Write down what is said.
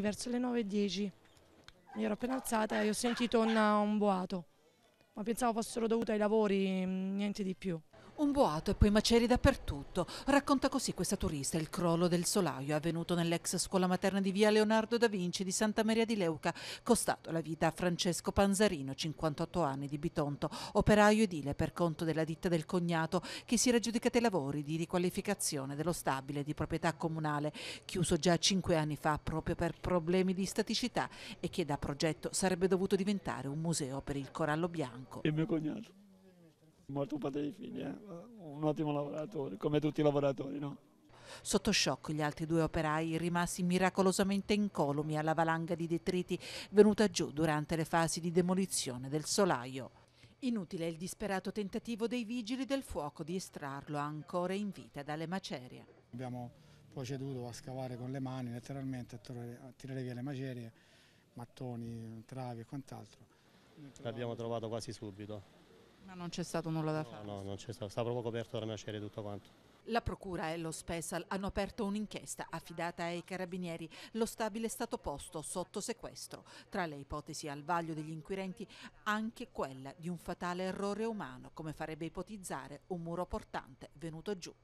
Verso le 9.10 mi ero appena alzata e ho sentito una, un boato, ma pensavo fossero dovuti ai lavori, mm, niente di più. Un boato e poi maceri dappertutto. Racconta così questa turista il crollo del solaio avvenuto nell'ex scuola materna di via Leonardo da Vinci di Santa Maria di Leuca, costato la vita a Francesco Panzarino, 58 anni di Bitonto, operaio edile per conto della ditta del cognato che si era giudicato i lavori di riqualificazione dello stabile di proprietà comunale, chiuso già 5 anni fa proprio per problemi di staticità e che da progetto sarebbe dovuto diventare un museo per il corallo bianco. E mio cognato Molto un padre di figli, eh? un ottimo lavoratore, come tutti i lavoratori, no? Sotto shock gli altri due operai rimasti miracolosamente incolumi alla valanga di detriti venuta giù durante le fasi di demolizione del solaio. Inutile il disperato tentativo dei vigili del fuoco di estrarlo ancora in vita dalle macerie. Abbiamo proceduto a scavare con le mani letteralmente a tirare via le macerie, mattoni, travi e quant'altro. L'abbiamo trovato quasi subito ma non c'è stato nulla da no, fare? No, non c'è stato, sta proprio coperto da macerie tutto quanto. La procura e lo Special hanno aperto un'inchiesta affidata ai carabinieri. Lo stabile è stato posto sotto sequestro. Tra le ipotesi al vaglio degli inquirenti anche quella di un fatale errore umano, come farebbe ipotizzare un muro portante venuto giù.